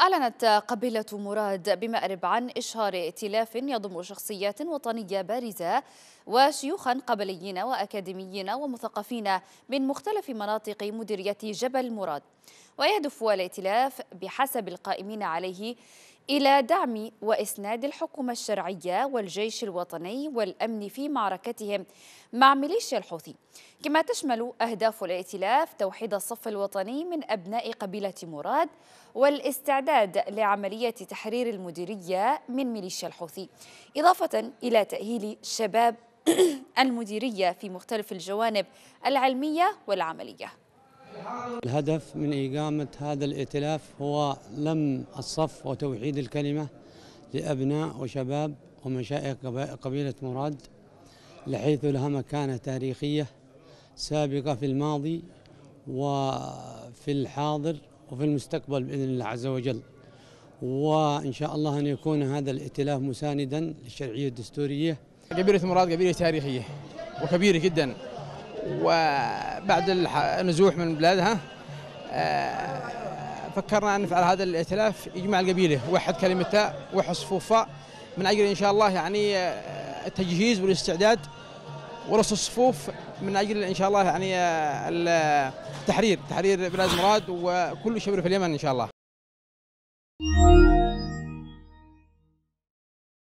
أعلنت قبيلة مراد بمأرب عن إشهار ائتلاف يضم شخصيات وطنية بارزة وشيوخا قبليين وأكاديميين ومثقفين من مختلف مناطق مديرية جبل مراد ويهدف الائتلاف بحسب القائمين عليه إلى دعم وإسناد الحكومة الشرعية والجيش الوطني والأمن في معركتهم مع ميليشيا الحوثي كما تشمل أهداف الائتلاف توحيد الصف الوطني من أبناء قبيلة مراد والاستعداد لعملية تحرير المديرية من ميليشيا الحوثي إضافة إلى تأهيل شباب المديرية في مختلف الجوانب العلمية والعملية الهدف من إقامة هذا الائتلاف هو لم الصف وتوحيد الكلمة لأبناء وشباب ومشايخ قبيلة مراد لحيث لها مكانة تاريخية سابقة في الماضي وفي الحاضر وفي المستقبل بإذن الله عز وجل وإن شاء الله أن يكون هذا الائتلاف مساندا للشرعية الدستورية قبيلة مراد قبيلة تاريخية وكبيرة جداً وبعد النزوح من بلادها آه، فكرنا أن نفعل هذا الائتلاف يجمع القبيلة وحد كلمتها وحد صفوفها من أجل إن شاء الله يعني آه، التجهيز والاستعداد ورص الصفوف من اجل ان شاء الله يعني آه، التحرير تحرير بلاد مراد وكل شبر في اليمن ان شاء الله